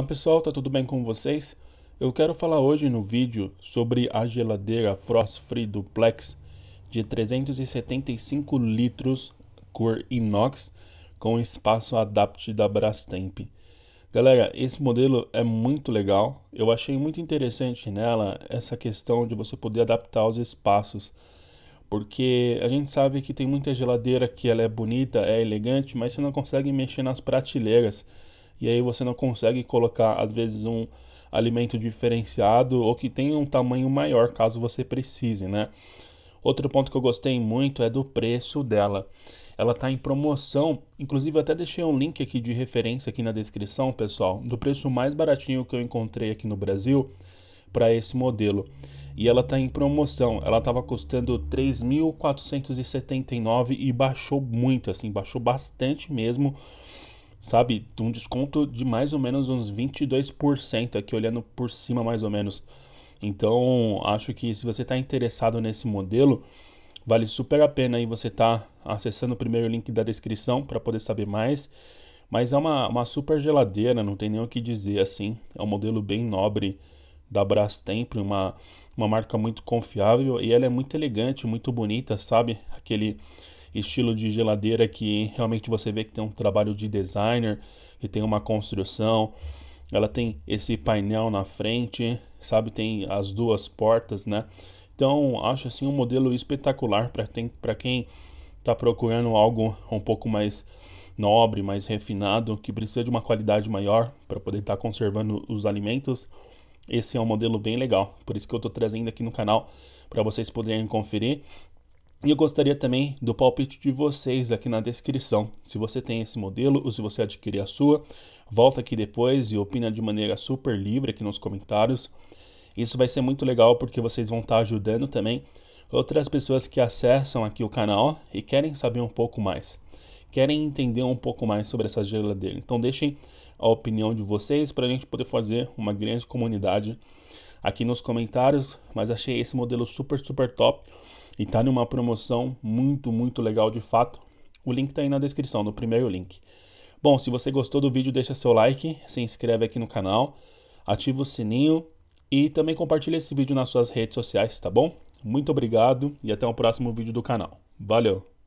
Olá ah, pessoal, tá tudo bem com vocês? Eu quero falar hoje no vídeo sobre a geladeira Frost Free Duplex de 375 litros cor inox com espaço adapt da Brastemp. Galera, esse modelo é muito legal. Eu achei muito interessante nela essa questão de você poder adaptar os espaços, porque a gente sabe que tem muita geladeira que ela é bonita, é elegante, mas você não consegue mexer nas prateleiras e aí você não consegue colocar, às vezes, um alimento diferenciado ou que tenha um tamanho maior caso você precise, né? Outro ponto que eu gostei muito é do preço dela. Ela está em promoção, inclusive até deixei um link aqui de referência aqui na descrição, pessoal, do preço mais baratinho que eu encontrei aqui no Brasil para esse modelo. E ela está em promoção. Ela estava custando 3.479 e baixou muito, assim, baixou bastante mesmo sabe, de um desconto de mais ou menos uns 22% aqui, olhando por cima mais ou menos. Então, acho que se você está interessado nesse modelo, vale super a pena aí você tá acessando o primeiro link da descrição para poder saber mais. Mas é uma, uma super geladeira, não tem nem o que dizer assim. É um modelo bem nobre da Brastemp, uma, uma marca muito confiável e ela é muito elegante, muito bonita, sabe? Aquele estilo de geladeira que realmente você vê que tem um trabalho de designer, que tem uma construção. Ela tem esse painel na frente, sabe? Tem as duas portas, né? Então, acho assim um modelo espetacular para quem está procurando algo um pouco mais nobre, mais refinado, que precisa de uma qualidade maior para poder estar tá conservando os alimentos. Esse é um modelo bem legal, por isso que eu estou trazendo aqui no canal para vocês poderem conferir. E eu gostaria também do palpite de vocês aqui na descrição. Se você tem esse modelo ou se você adquirir a sua, volta aqui depois e opina de maneira super livre aqui nos comentários. Isso vai ser muito legal porque vocês vão estar ajudando também outras pessoas que acessam aqui o canal e querem saber um pouco mais, querem entender um pouco mais sobre essa geladeira. Então deixem a opinião de vocês para a gente poder fazer uma grande comunidade aqui nos comentários. Mas achei esse modelo super, super top e está numa promoção muito, muito legal de fato. O link está aí na descrição, no primeiro link. Bom, se você gostou do vídeo, deixa seu like, se inscreve aqui no canal, ativa o sininho e também compartilha esse vídeo nas suas redes sociais, tá bom? Muito obrigado e até o próximo vídeo do canal. Valeu!